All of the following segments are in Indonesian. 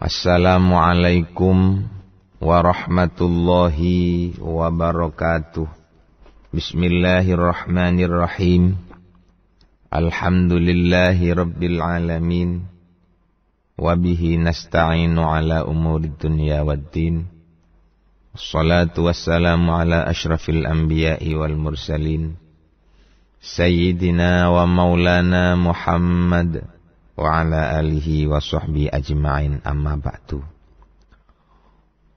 Assalamualaikum warahmatullahi wabarakatuh. Bismillahirrahmanirrahim. Alhamdulillahi rabbil alamin. Wabihi nasta'inu ala umuri dunya waddin. Salatu wassalamu ala ashrafil anbiya'i wal mursalin. Sayyidina wa maulana Muhammad wa ala alihi wa sahbihi ajma'in amma ba'du.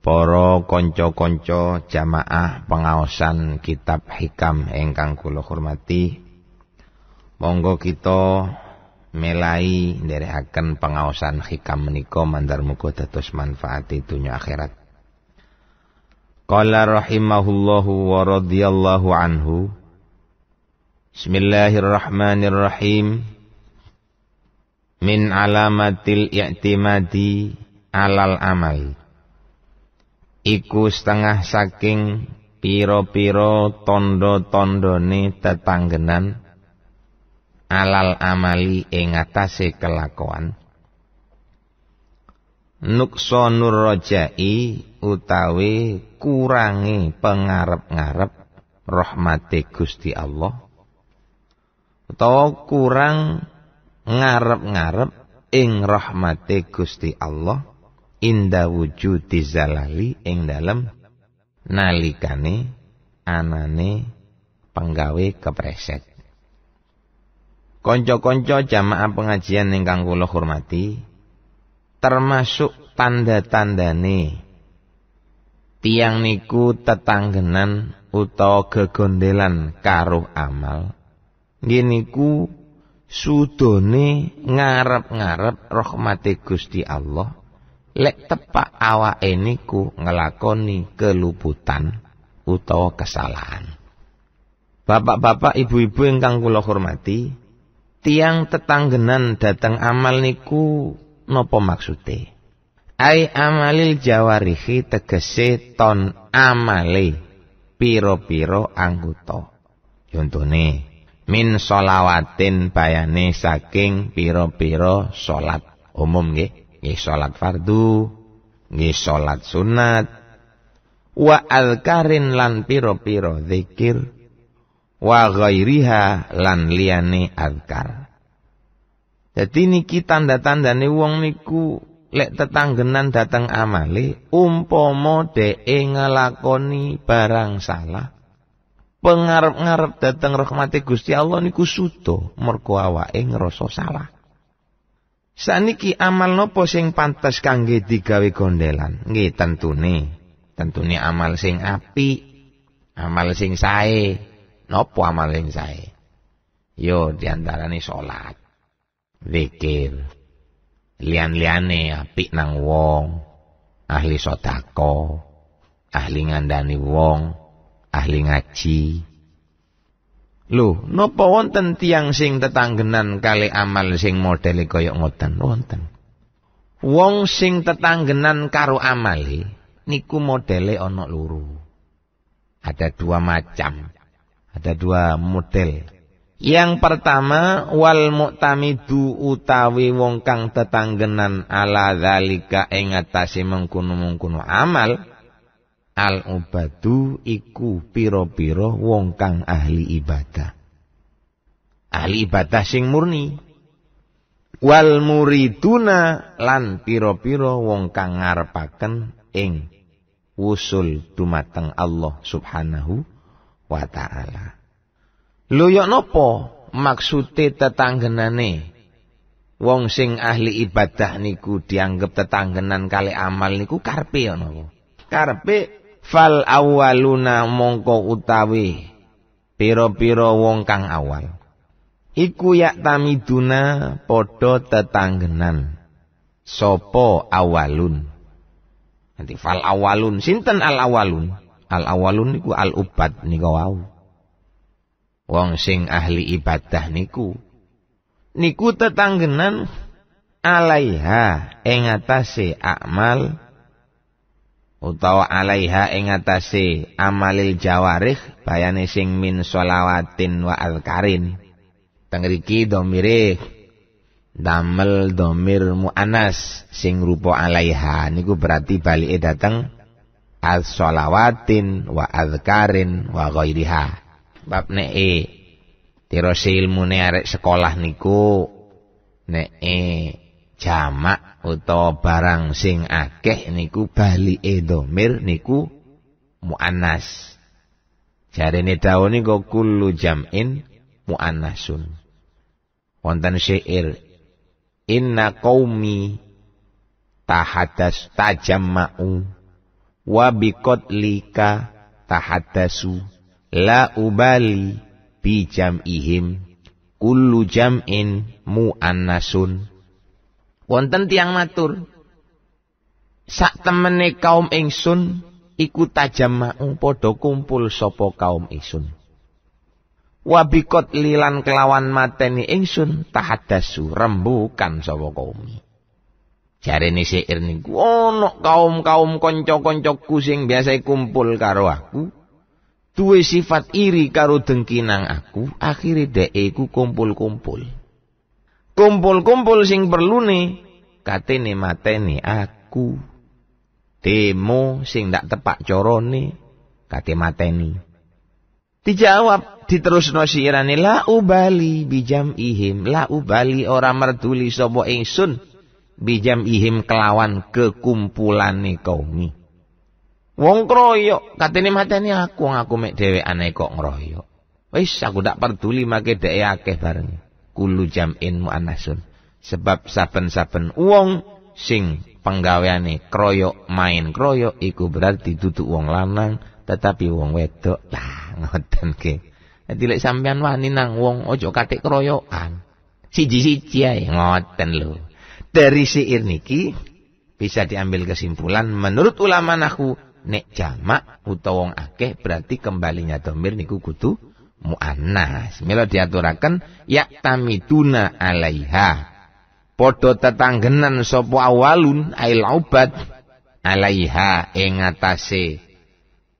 Para kanca-kanca jamaah pengaosan kitab hikam ingkang kula hormati, monggo kita melai nderekaken pengaosan hikam menika mandar muga dados manfaat dunya akhirat. Qala rahimahullahu wa radhiyallahu anhu Bismillahirrahmanirrahim min alamatil i'timadi alal amali iku setengah saking piro-piro tondo-tondone tetanggenan alal amali ingatase kelakuan nuksonur rojai utawi kurangi pengarep-ngarep rahmate Gusti Allah utawa kurang ngarep-ngarep ing rahmate Gusti Allah inda wujudi zalali ing dalem nalikane anane penggawe kepreset. Konco-konco jamaah pengajian Kang kula hormati termasuk tanda-tandane tiang niku tetanggenan utawa gegondelan karuh amal giniku sudone ngarep-ngarep rahmate Gusti Allah lek tepak awake niku ngelakoni keluputan utawa kesalahan. Bapak-bapak, ibu-ibu ingkang kula hormati, tiang tetanggenan dateng amal niku nopo maksute? Ai amalil jawarihi tegese ton amale piro-piro anggota. Contone, min solawatin bayane saking piro-piro solat umum gih, gih solat fardu gih solat sunat wa alkarin lan piro-piro zikir wa ghairiha lan liyane alkar jadi niki tanda-tandane wong niku lek tetanggenan datang amali, umpomo de ngelakoni barang salah pengarep-ngarep dateng rahmate Gusti Allah niku suto merko awake ngrasa salah. Saniki amal nopo sing pantas kangge digawe gondelan? Nggih tentune. Tentune amal sing api, amal sing sae. Nopo amal sing sae? Yo diantarane salat. Zikir. liyan liane apik nang wong. Ahli sedekah. Ahli ngandani wong. ahli ngaji. Loh, no wonten tiang sing tetanggenan kali amal sing modeli koyo ngoten? Wonten. Wong sing tetanggenan karo amali niku modele ono luru Ada dua macam. Ada dua model. Yang pertama wal mu'tamidu utawi wong kang tetanggenan ala zalika ing atase mengkono-mengkono amal al ubadu iku piro-piro wong kang ahli ibadah ahli ibadah sing murni wal muriduna lan piro-piro wong kang ngarepaken ing usul dumateng Allah subhanahu wa ta'ala lho yo ya nopo maksude tetanggenane wong sing ahli ibadah niku dianggap tetanggenan kali amal niku karpe ana ya karpe fal awaluna mongko utawi piro-piro wong kang awal iku yak tamiduna podo tetanggenan sopo awalun nanti fal awalun sinten al awalun al awalun niku al ubat niku wau wong sing ahli ibadah niku niku tetanggenan alaiha ing atase akmal utawa alaiha ing atase amalil jawarih bayane sing min sholawatin wa alkarin tengriki domire damel domir mu'anas sing rupa alaiha niku berarti balike dateng al sholawatin wa alkarin wa ghairiha bab nee e tirose ilmune sekolah niku nee. e jamak utawa barang sing akeh niku bali edomir, niku muannas tahu ini niku kullu jam'in muannasun wonten syair inna qawmi tahadas tajamma'u wabikot lika tahadasu la ubali bi jam'ihim kullu jam'in mu'annasun Wonten tiang matur. Sak temene kaum ingsun iku tajamau padha kumpul sapa kaum ingsun. Wabikot lilan kelawan mateni ingsun tahadasu rembukan sapa kaumi. Jarene syair niku ana kaum-kaum konco-konco kusing biasa kumpul karo aku. Duwe sifat iri karo dengki nang aku, akhire dhek iku kumpul-kumpul kumpul-kumpul sing perlu nih katene mateni aku demo sing tak tepak corone kate mateni dijawab no sirane la ubali bijam ihim la ubali ora merduli sobo ingsun bijam ihim kelawan kekumpulan kau kaumi wong kroyok katene mateni aku aku mek aneh kok ngroyok wis aku tak peduli make dhek akeh bareng Kulu jam'in mu'anasun. Sebab saben-saben uang sing penggaweane kroyok main kroyok iku berarti tutup uang lanang tetapi uang wedok lah ngoten ke dadi lek sampean wani nang wong ojo katik kroyokan siji-siji ae ngoten lo. dari siir niki bisa diambil kesimpulan menurut ulama nahu nek jamak utawa wong akeh berarti kembalinya domir niku kutu muannas. Mila diaturakan yak tamituna alaiha. Podo tetanggenan sopo awalun ail obat alaiha ing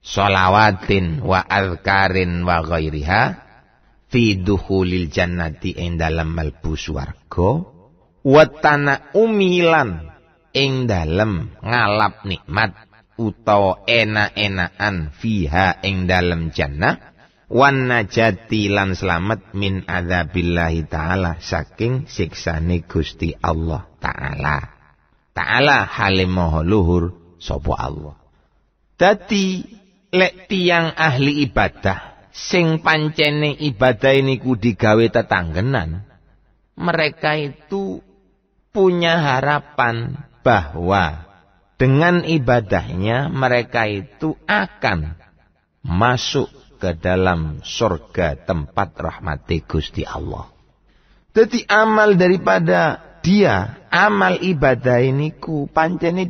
solawatin wa alkarin wa ghairiha fi dukhulil jannati ing dalam melbu swarga wa umilan ing dalam ngalap nikmat utawa enak-enakan fiha ing dalam jannah wan najati lan selamat min adzabillahi taala saking siksane Gusti Allah taala. Taala hale maha luhur sapa Allah. Dadi lek tiang ahli ibadah sing pancene ibadah niku digawe tetanggenan, mereka itu punya harapan bahwa dengan ibadahnya mereka itu akan masuk ke dalam surga tempat rahmati Gusti Allah. Jadi amal daripada dia, amal ibadah ini ku pancene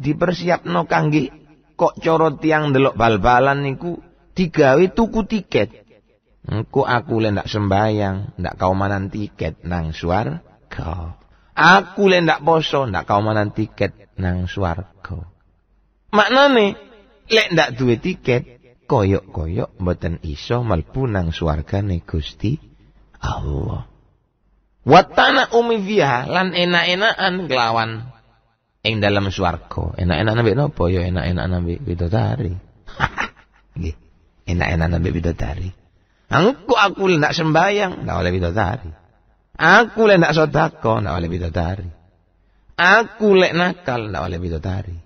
no kangge kok corot tiang delok bal-balan niku digawe tuku tiket. Engko aku le ndak sembayang, ndak manan tiket nang swarga. Aku le ndak poso, ndak manan tiket nang swarga. Maknane lek ndak duwe tiket koyok-koyok mboten iso mlebu nang swargane Gusti Allah. Watana umi fiha lan enak-enakan kelawan ing dalam swarga. Enak-enakan ambek napa ya enak-enakan ambek bidadari. Nggih. enak-enakan ambek bidadari. Angku aku nak sembayang, nak oleh bidadari. Aku lek nak sedekah, nak oleh bidadari. Aku lek nakal, nak oleh bidadari.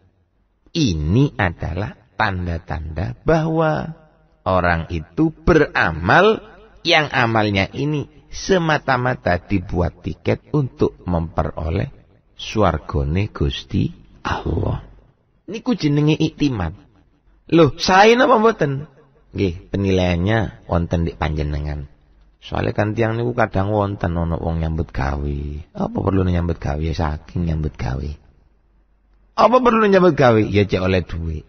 Ini adalah tanda-tanda bahwa orang itu beramal yang amalnya ini semata-mata dibuat tiket untuk memperoleh suargone Gusti Allah. ku jenengi iktimat. Loh, ini apa mboten? Gih, penilaiannya wonten di panjenengan. Soalnya kan tiang niku kadang wonten ono wong nyambut gawe. Apa perlu nyambut gawe saking nyambut gawe? Apa perlu nyambut gawe? Ya cek oleh duit.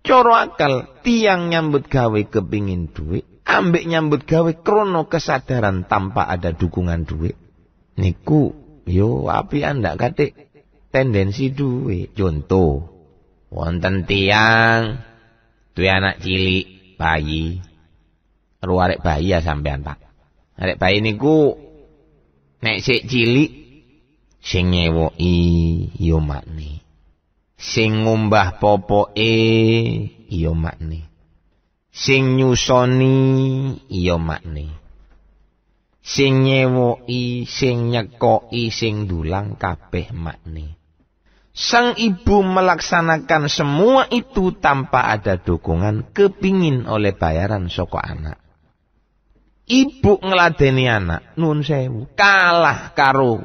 Coro akal tiang nyambut gawe kepingin duit. Ambek nyambut gawe krono kesadaran tanpa ada dukungan duit. Niku yo api anda kate tendensi duit. Contoh. Wonten tiang. Duwe anak cilik bayi. Ru bayi ya sampean pak. Arek bayi niku. Nek sik cilik. Sing ngewoki yo makne sing ngumbah e, iya makne sing nyusoni iya makne sing nyewoki sing nyekoki sing dulang kabeh makne Sang ibu melaksanakan semua itu tanpa ada dukungan kepingin oleh bayaran soko anak. Ibu ngeladeni anak, nun sewu, kalah karo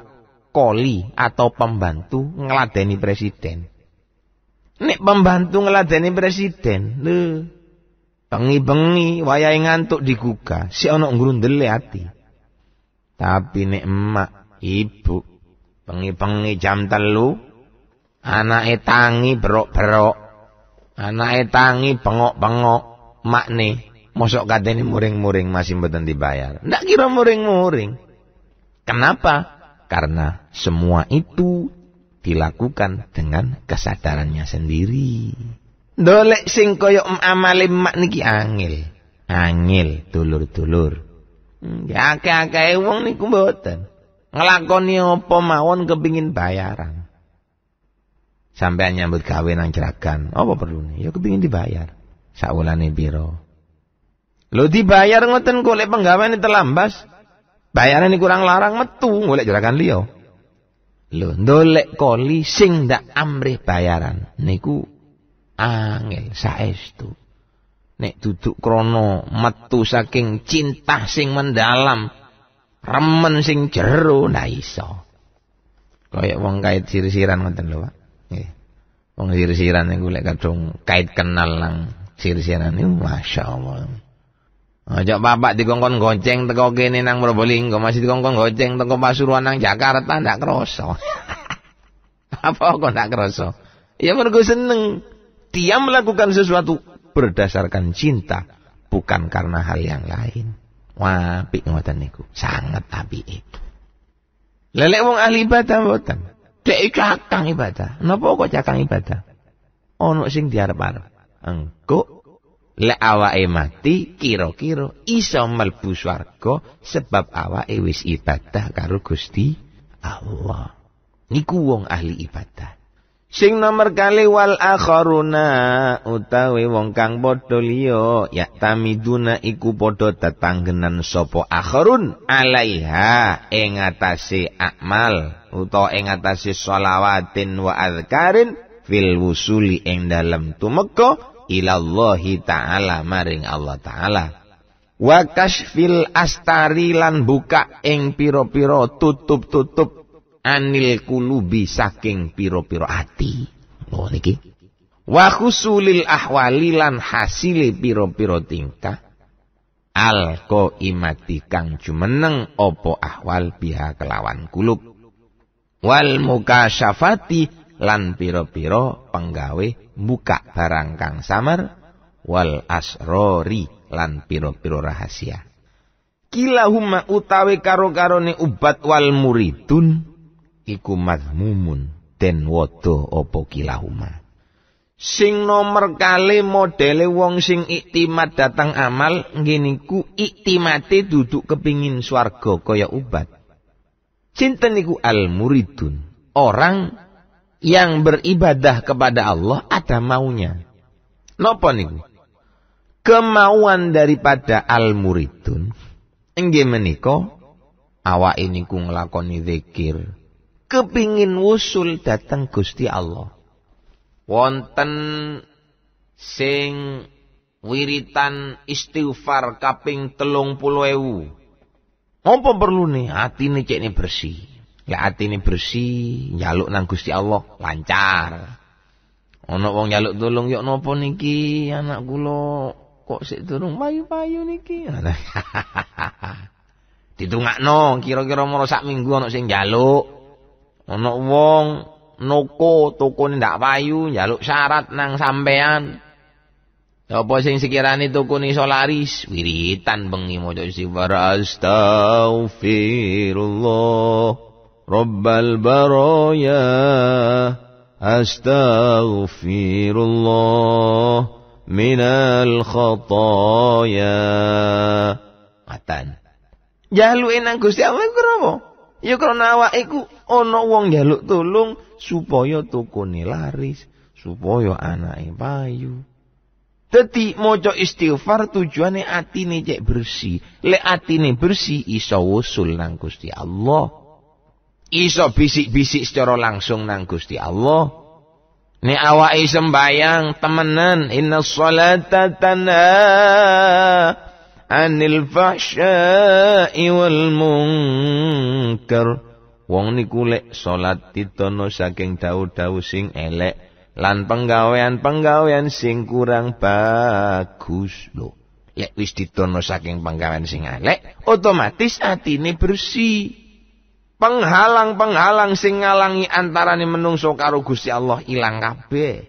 koli atau pembantu ngeladeni presiden. Nek pembantu ngeladeni presiden, le pengi bengi wayai ngantuk diguka, si ono ngrundele hati. Tapi nek emak, ibu, pengi bengi jam telu, anak etangi berok-berok, anake tangi bengok-bengok, nih, mosok ini muring-muring masih mboten dibayar. Ndak kira muring-muring. Kenapa? Karena semua itu dilakukan dengan kesadarannya sendiri. Dolek sing koyo amale mak niki angel. Angel dulur-dulur. Ya akeh-akeh wong niku mboten. Ngelakoni apa mawon kepingin bayaran. sampai nyambut gawe nang jeragan, apa perlu Ya kepingin dibayar. Sakulane biro. Lo dibayar ngoten golek terlambas bayaran ini kurang larang metu golek jeragan liyo Lho, ndolek koli sing ndak amrih bayaran niku angel saestu. Nek duduk krono metu saking cinta sing mendalam, remen sing jero ndak iso. Kayak wong kait sirisiran ngoten lho, Pak. Nggih. Wong sirisiran niku lek kadung kait kenal lang sirisiran niku masyaallah. Ojo bapak dikongkon goceng teko kene nang Probolinggo, masih di dikongkon goceng teko Pasuruan nang Jakarta ndak kroso. Apa kok ndak kroso? Ya mergo seneng. Dia melakukan sesuatu berdasarkan cinta, bukan karena hal yang lain. Wah, apik ngoten niku. Sangat tapi Lelek wong ahli ibadah mboten. Dek cakang ibadah. Napa kok cakang ibadah? Ono sing diarep-arep. Engko Lek awake mati kira-kira iso mlebu swarga sebab awake wis ibadah karo Gusti Allah. Niku wong ahli ibadah. Sing nomor kali wal akharuna utawi wong kang padha liya ya tamiduna iku padha tetanggenan sapa akharun alaiha ing atase akmal utawa ing atase shalawatin wa azkarin fil wusuli ing dalem tumeka ilallahi ta'ala maring Allah ta'ala wa kasfil astari lan buka ing pira-pira tutup-tutup anil kulubi saking pira-pira ati oh niki wa khusulil ahwali lan hasile pira-pira tingkah alko imati kang jumeneng opo ahwal biha kelawan kulub wal mukasyafati lan piro-piro penggawe buka barang kang samar wal asrori lan piro-piro rahasia kilahuma utawi karo-karone ubat wal muridun iku madmumun den wada opo kilahuma sing nomor kali modele wong sing iktimat datang amal ngeniku iktimate duduk kepingin swarga kaya ubat cinta niku al muridun orang yang beribadah kepada Allah ada maunya. Nopo niku? Kemauan daripada al-muridun inggih awak ini ku nglakoni zikir, kepingin wusul datang Gusti Allah. Wonten sing wiritan istighfar kaping telung puluh ewu. Apa perlu nih hati nih cek nih bersih. Lek atine bersih, nyaluk nang Gusti Allah lancar. Ono wong nyaluk tolong yo napa niki anak kula kok sik durung payu-payu niki. Ditungakno kira-kira moro sak minggu ana sing njaluk. Ono wong noko tokone ndak payu njaluk syarat nang sampean. Ya apa sing sekirani toko ni solaris, wiritan bengi mojo si astaghfirullah رب البرايا أستغفر الله من الخطايا Atan. Jalu enang Gusti Allah iku apa? Ya krana awak iku ana wong njaluk tulung supaya tukune laris, supaya anake payu. Dadi maca istighfar tujuane atine cek bersih. Lek atine bersih iso usul nang Gusti Allah iso bisik-bisik secara langsung nang Gusti Allah. Ni isem bayang temenan inna salata tanha anil fahsya'i wal munkar. Wong niku lek salat ditono saking dawu-dawu sing elek lan penggawean-penggawean sing kurang bagus lho. Lek wis ditono saking penggawean sing elek, otomatis atine bersih penghalang-penghalang sing ngalangi antarane menungso karo Gusti Allah ilang kabeh.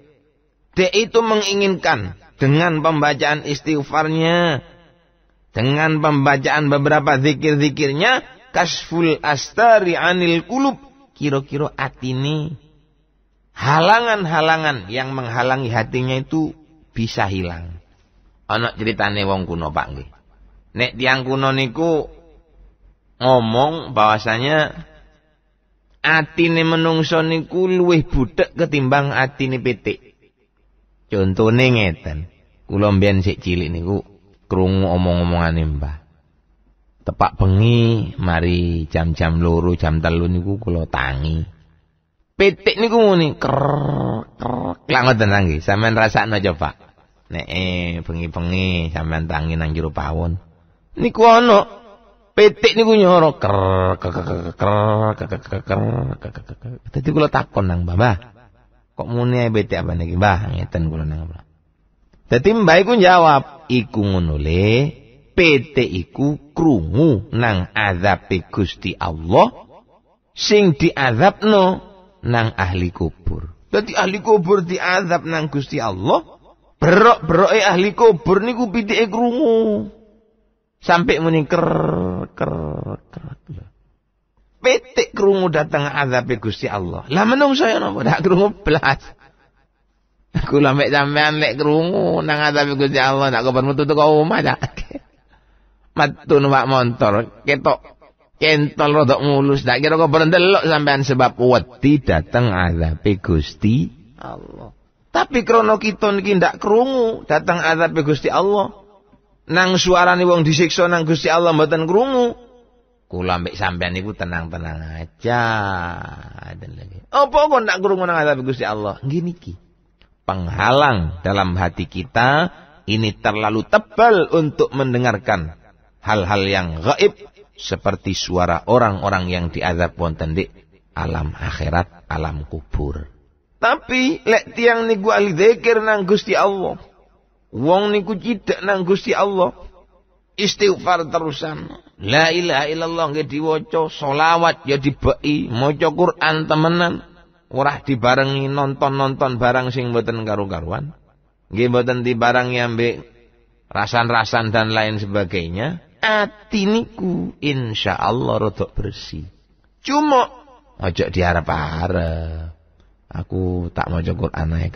dia itu menginginkan dengan pembacaan istighfarnya, dengan pembacaan beberapa zikir-zikirnya, kasful astari anil kulub, kira-kira atini. Halangan-halangan yang menghalangi hatinya itu bisa hilang. Anak ceritane wong kuno Pak Nek tiang kuno niku ngomong bahwasanya atine menungso niku luwih budhek ketimbang atine pitik. Contone ngeten. Kula mbiyen sik cilik niku krungu omong-omongane Mbah. Tepak bengi mari jam-jam loro jam telu niku kula tangi. Pitik niku nih ker ker ngoten nangge. Sampeyan rasakno coba. Nek eh, bengi-bengi sampeyan tangi nang jero pawon. Niku ana Petik niku nyoro ker ker ker ker ker Dadi kula takon nang Mbah, Kok muni petik apa niki, Mbah? Ngeten kula nang Mbah. Dadi Mbah iku jawab, iku ngono le, petik iku krungu nang azabe Gusti Allah sing diazabno nang ahli kubur. Dadi ahli kubur diazab nang Gusti Allah. Berok-beroke ahli kubur niku pitike krungu. Sampai muni ker ker ker. Petik kerungu datang azab Gusti Allah. Lah menung saya napa dak kerungu belas. Kula mek sampean lek kerungu nang azab Gusti Allah dak kabar metu teko omah dak. Matun wak montor ketok kental rodok mulus dak kira kabar berendelok sampean sebab wedi datang azab Gusti Allah. Tapi krono kita niki ndak krungu datang azab Gusti Allah nang suara suarane wong disiksa nang Gusti Allah mboten krungu. Kula mbek sampean niku tenang-tenang aja. Aden lagi. Apa kok ndak krungu nang azab Gusti Allah? Ngene ki Penghalang dalam hati kita ini terlalu tebal untuk mendengarkan hal-hal yang gaib seperti suara orang-orang yang diazab wonten di alam akhirat, alam kubur. Tapi lek tiang niku ahli dzikir nang Gusti Allah. Wong niku cidak nang Gusti Allah. Istighfar terusan. La ilaha illallah nggih diwaca, selawat ya dibeki, maca Quran temenan. Ora dibarengi nonton-nonton barang sing mboten karu-karuan. Nggih mboten dibarengi ambek rasan-rasan dan lain sebagainya. Ati niku insya Allah rodok bersih. Cuma ojo diharap-harap. Aku tak mau Quran ae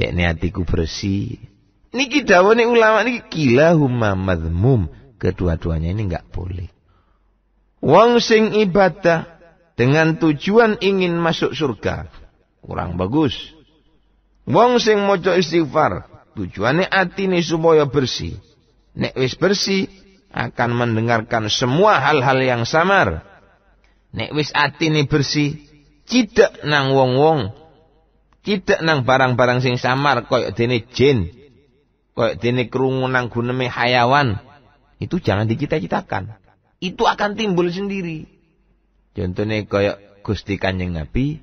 cek hatiku bersih niki dawane ulama niki gila huma madhmum kedua-duanya ini nggak boleh wong sing ibadah dengan tujuan ingin masuk surga kurang bagus wong sing mojo istighfar tujuannya hati ini supaya bersih nek wis bersih akan mendengarkan semua hal-hal yang samar nek wis hati ini bersih tidak nang wong-wong tidak nang barang-barang sing samar koyok dene jin. Koyok dene kerungu nang guneme hayawan. Itu jangan dicita-citakan. Itu akan timbul sendiri. Contohnya koyok Gusti Kanjeng Nabi.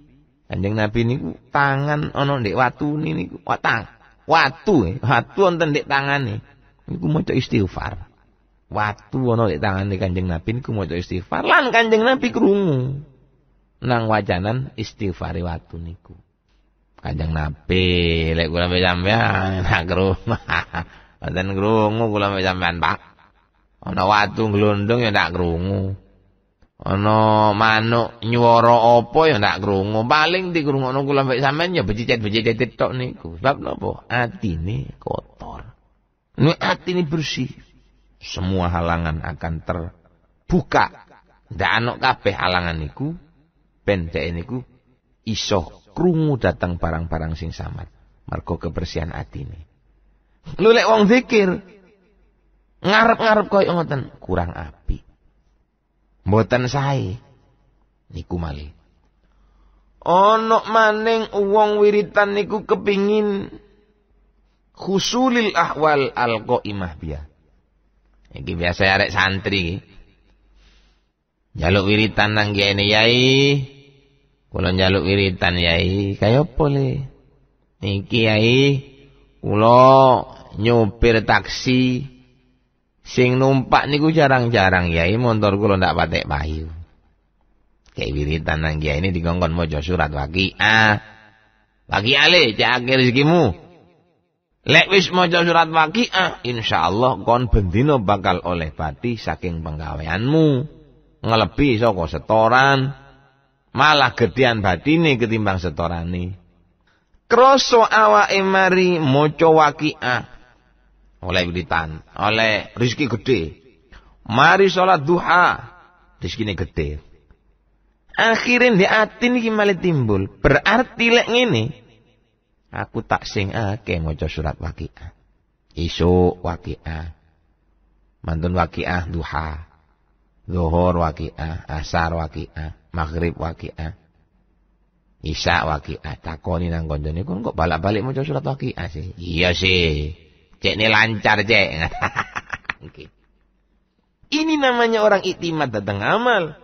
Kanjeng Nabi niku tangan ono ndek watu niku watang. Watu, eh watu wonten ndek tangane. Niku maca istighfar. Watu ono ndek tangane Kanjeng Nabi niku maca istighfar lan Kanjeng Nabi krungu. nang wajanan istighfari watu niku. Kajang nape? lek kula sampe sampean nak krungu. Mboten krungu kula sampe sampean, Pak. Ana watu glondong ya ndak krungu. Ana manuk nyuara apa ya ndak krungu. Paling dikrungokno kula sampe sampean ya becicet-becicet tok niku. Sebab napa? Atine kotor. Nek atine bersih, semua halangan akan terbuka. Ndak ana kabeh halangan niku ben niku iso krungu datang parang-parang sing samat. Mergo kebersihan hati ini. Lulek wong zikir ngarep-ngarep koyo ngoten kurang api. Mboten saya, Niku malih. Onok maning uang wiritan niku kepingin khusulil ahwal al imah biya. Ini biasa arek santri. Jaluk wiritan nang kene yai, Kulo njaluk wiritan Yai, kaya apa le? Niki Yai, kulo nyupir taksi sing numpak niku jarang-jarang Yai, motor kulo ndak patek payu. Kayak wiritan nang Kiai ini digonggon mojo surat Waqiah. Waqiah le, cak akhir rezekimu. Lek wis mojo surat a, insyaallah kon bendino bakal oleh pati saking penggaweanmu. Ngelebi saka setoran malah gedean batine ketimbang setorane kroso awake mari maca waqiah oleh wiritan oleh rezeki gede mari sholat duha rezekine gede akhirin di atin iki malah timbul berarti lek ini aku tak sing akeh maca surat waqiah isuk waqiah mantun waqiah duha zuhur waqiah asar waqiah Maghrib wakia. Isya waki'ah. Takoni nang gondoni. kon kok balak-balik maca surat wakia sih. Iya sih. Cek ini lancar cek. ini namanya orang iktimat datang amal.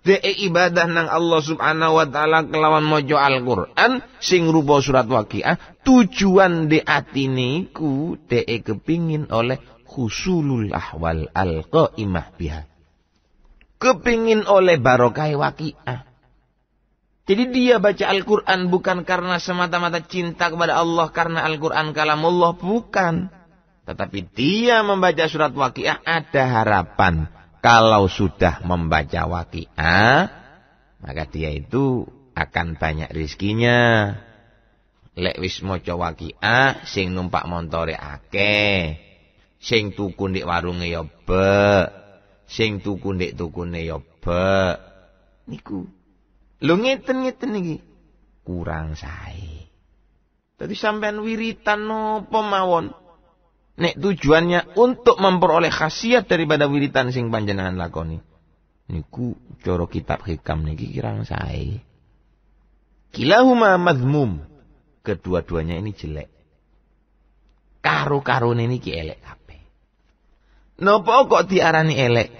dia e ibadah nang Allah subhanahu wa ta'ala kelawan mojo Al-Quran. Sing rupa surat wakia. Tujuan di atiniku. dia e kepingin oleh khusulul ahwal al-qa'imah biha. Kepingin oleh barokai waki'ah. Jadi dia baca Al-Quran bukan karena semata-mata cinta kepada Allah karena Al-Quran kalamullah, bukan. Tetapi dia membaca surat waki'ah ada harapan. Kalau sudah membaca waki'ah, maka dia itu akan banyak rizkinya. Lek wis maca waki'ah, sing numpak montore ake Sing tuku di warunge yobek. Ya, sing tuku ndek tukune ya bek niku lho ngeten-ngeten iki kurang sae tapi sampean wiritan nopo mawon nek tujuannya untuk memperoleh khasiat daripada wiritan sing panjenengan lakoni niku coro kitab hikam niki kirang sae kilahuma madmum kedua-duanya ini jelek karo-karone niki elek Nopo kok diarani elek?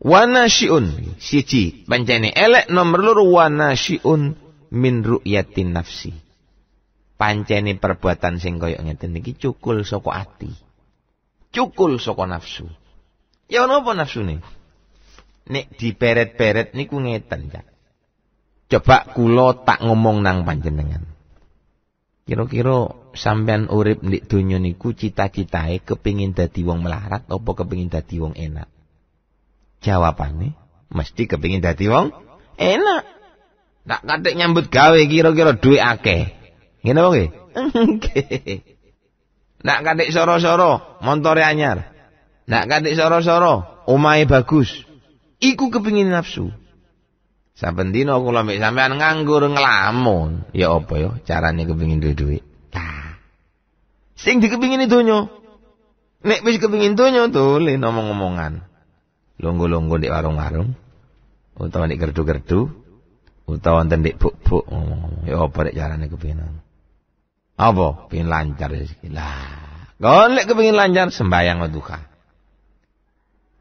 Wanasyiun siji pancene elek nomor loro wanasyiun min ru'yatin nafsi. Pancene perbuatan sing kaya ngeten iki cukul soko ati. Cukul soko nafsu. Ya napa nafsune? Nek diperet-peret niku ngeten, ya. Coba kulo tak ngomong nang panjenengan. Kira-kira sampean urip di dunia niku cita-citae kepingin dadi wong melarat apa kepingin dadi wong enak? Jawabannya mesti kepingin dadi wong enak. Tak katik nyambut gawe kira-kira duit akeh. Ngene apa Nak katik soro-soro montore anyar. Nak katik soro-soro umai bagus. Iku kepingin nafsu. Saben dino kula mek sampean nganggur ngelamun, ya apa ya caranya kepingin duit duit. Nah, sing dikepingin itu nyu, Nek wis kepingin tuh dolen omong-omongan. Longgo-longgo di warung-warung utawa di gerdu-gerdu utawa nanti di buk-buk ngomong. Ya apa nek carane kepingin. Apa? pingin lancar ya lah, kalau nek kepingin lancar sembayang duha.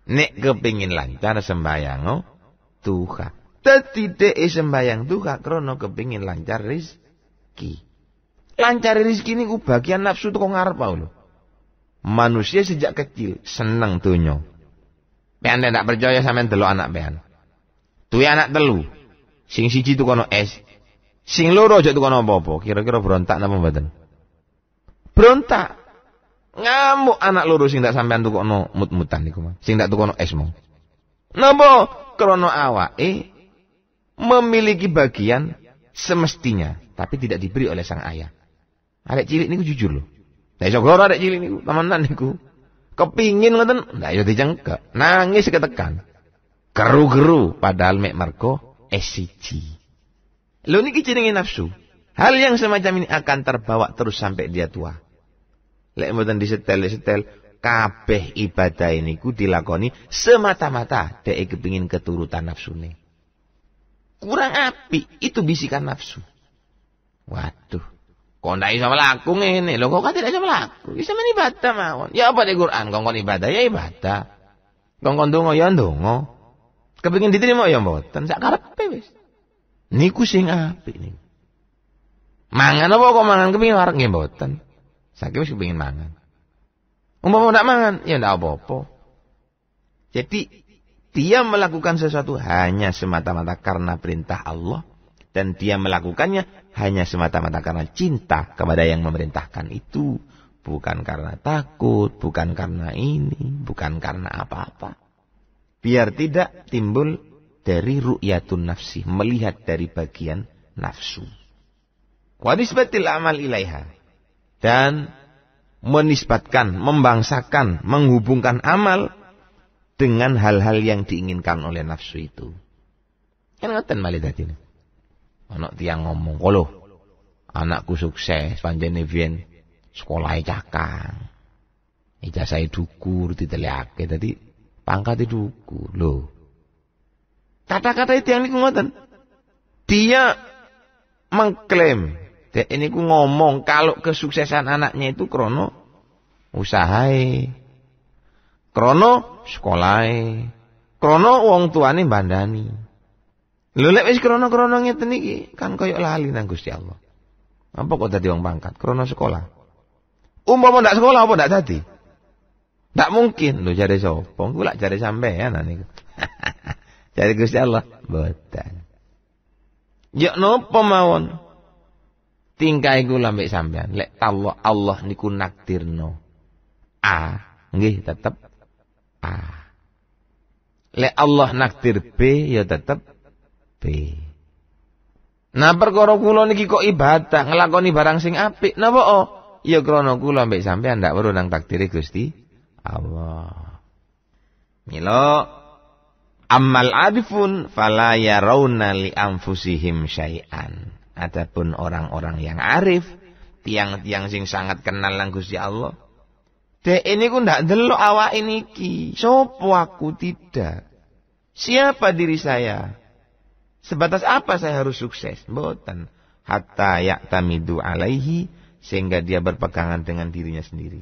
Nek kepingin lancar sembayang duha. Tetidak sembayang duha krana kepingin lancar rezeki. Lancari rizki ini niku bagian nafsu kok ngarep lo. Manusia sejak kecil seneng donya. Pean tidak percaya sampean telur anak pean. Duwe anak telu. Sing siji kono es. Sing loro aja tukono apa-apa. Kira-kira berontak apa badan? Berontak. Ngamuk anak loro sing tak sampean tukono mut-mutan niku, Sing tak kono es mau. krono awa eh, memiliki bagian semestinya tapi tidak diberi oleh sang ayah. Ada cilik niku jujur lho. Nek iso gara arek cilik niku, temenan niku. Kepingin ngoten, ndak iso dicengkek. Nangis ketekan. Geru-geru padahal mek merko SCG. Lho niki jenenge nafsu. Hal yang semacam ini akan terbawa terus sampai dia tua. Lek mboten disetel-setel, kabeh ibadah ku dilakoni semata-mata dek kepingin keturutan nafsu nih. Kurang api, itu bisikan nafsu. Waduh. Kau tidak iso melaku ngene. Lho kok tidak bisa melaku? Bisa ya men mawon. Ya apa di Quran kongkon ibadah ya ibadah. Kongkon dungo, ya dungo. Kepingin diterima ya mboten Saya karepe wis. Niku sing api ini. Mangan apa kok mangan kepengin warak, ya mboten. Saya wis kepengin mangan. Umpama ndak mangan ya ndak apa-apa. Jadi dia melakukan sesuatu hanya semata-mata karena perintah Allah dan dia melakukannya hanya semata-mata karena cinta kepada yang memerintahkan itu. Bukan karena takut, bukan karena ini, bukan karena apa-apa. Biar tidak timbul dari ru'yatun nafsi, melihat dari bagian nafsu. Wanisbatil amal ilaiha. Dan menisbatkan, membangsakan, menghubungkan amal dengan hal-hal yang diinginkan oleh nafsu itu. Kan ngoten malih ini anak tiang ngomong kalau anakku sukses panjene bian sekolahnya cakang ijazah e dukur ditelekake jadi pangkat e dukur loh. kata-kata e itu yang ngoten dia mengklaim dia ini ku ngomong kalau kesuksesan anaknya itu krono usahai krono sekolah, krono uang tuane bandani Lho lek wis krono-krono ngeten iki kan koyo lali nang Gusti Allah. Apa kau tadi wong pangkat? Krono sekolah. Umpama ndak sekolah apa ndak tadi tak mungkin lho cari sapa? Engko lak jare sampean ya, niku. jare Gusti Allah boten. Ya nopo mawon? Tingkah ku lambek sampean. Lek Allah Allah niku nakdirno. A, nggih tetep A. Lek Allah nakdir B ya tetep Gusti. Nah perkara kula niki kok ibadah ngelakoni barang sing apik napa oh? Ya krana kula mbek sampean ndak weruh nang takdire Gusti Allah. Mila ammal adifun fala yarawna li anfusihim syai'an. Adapun orang-orang yang arif, tiang-tiang sing sangat kenal nang Gusti Allah. Dek ini ku ndak delok awak ini ki. Sopo aku tidak. Siapa diri saya? Sebatas apa saya harus sukses? Boten. Hatta yaktamidu alaihi sehingga dia berpegangan dengan dirinya sendiri.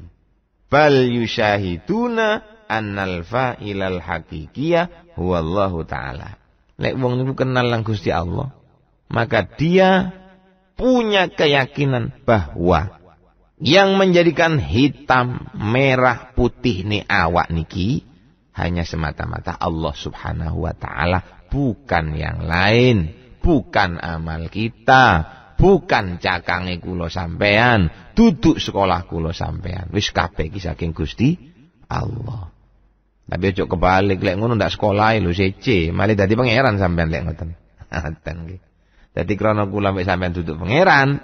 Bal yushahiduna annal fa'ilal haqiqiyah huwallahu ta'ala. Lek wong niku kenal lang Gusti Allah, maka dia punya keyakinan bahwa yang menjadikan hitam, merah, putih ni awak niki hanya semata-mata Allah Subhanahu wa taala bukan yang lain, bukan amal kita, bukan cakange kula sampean, duduk sekolah kula sampean. Wis kabeh iki saking Gusti Allah. Tapi ojo kebalik lek ngono ndak sekolah lho sece, malah dadi pangeran sampean lek ngoten. Ngoten nggih. Dadi krana kula mek sampean duduk pangeran,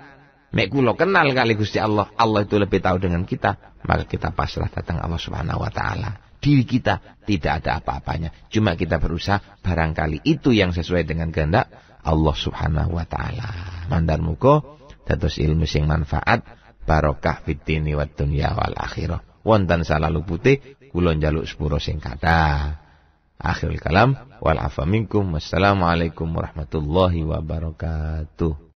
mek kula kenal kali Gusti Allah, Allah itu lebih tahu dengan kita, maka kita pasrah datang Allah Subhanahu wa taala diri kita tidak ada apa-apanya. Cuma kita berusaha barangkali itu yang sesuai dengan kehendak Allah Subhanahu wa taala. Mandar muko dados ilmu sing manfaat barokah fitini wa dunya wal akhirah. Wonten salalu putih kula njaluk sepuro sing kathah. Akhirul kalam wal minkum. Wassalamualaikum warahmatullahi wabarakatuh.